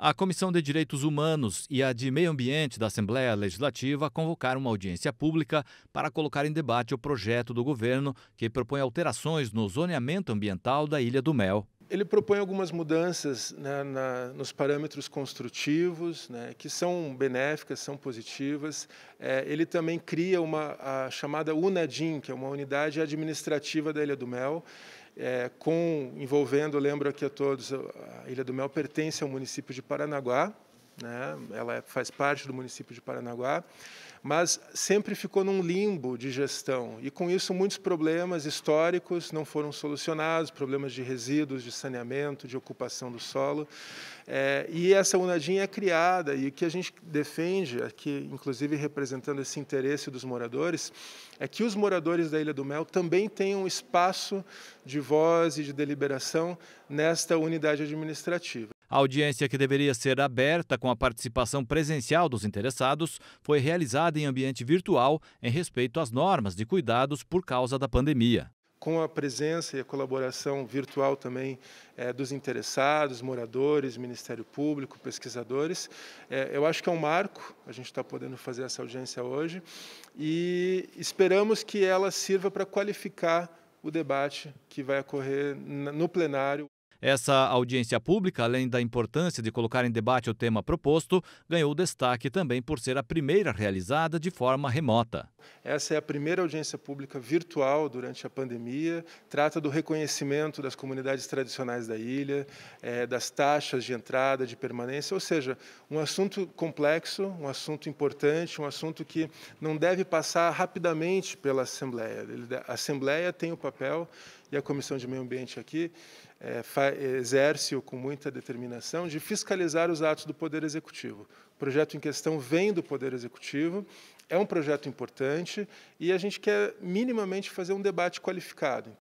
A Comissão de Direitos Humanos e a de Meio Ambiente da Assembleia Legislativa convocaram uma audiência pública para colocar em debate o projeto do governo que propõe alterações no zoneamento ambiental da Ilha do Mel ele propõe algumas mudanças né, na, nos parâmetros construtivos, né, que são benéficas, são positivas. É, ele também cria uma a chamada UNADIM, que é uma unidade administrativa da Ilha do Mel, é, com envolvendo, lembro aqui a todos, a Ilha do Mel pertence ao município de Paranaguá, né? ela é, faz parte do município de Paranaguá, mas sempre ficou num limbo de gestão. E com isso, muitos problemas históricos não foram solucionados problemas de resíduos, de saneamento, de ocupação do solo. É, e essa UNADIM é criada, e o que a gente defende, aqui, inclusive representando esse interesse dos moradores, é que os moradores da Ilha do Mel também tenham espaço de voz e de deliberação nesta unidade administrativa. A audiência, que deveria ser aberta com a participação presencial dos interessados, foi realizada em ambiente virtual em respeito às normas de cuidados por causa da pandemia com a presença e a colaboração virtual também é, dos interessados, moradores, Ministério Público, pesquisadores. É, eu acho que é um marco, a gente está podendo fazer essa audiência hoje, e esperamos que ela sirva para qualificar o debate que vai ocorrer no plenário. Essa audiência pública, além da importância de colocar em debate o tema proposto, ganhou destaque também por ser a primeira realizada de forma remota. Essa é a primeira audiência pública virtual durante a pandemia. Trata do reconhecimento das comunidades tradicionais da ilha, é, das taxas de entrada, de permanência, ou seja, um assunto complexo, um assunto importante, um assunto que não deve passar rapidamente pela Assembleia. A Assembleia tem o papel, e a Comissão de Meio Ambiente aqui é, exerce-o com muita determinação, de fiscalizar os atos do Poder Executivo. O projeto em questão vem do Poder Executivo, é um projeto importante e a gente quer minimamente fazer um debate qualificado.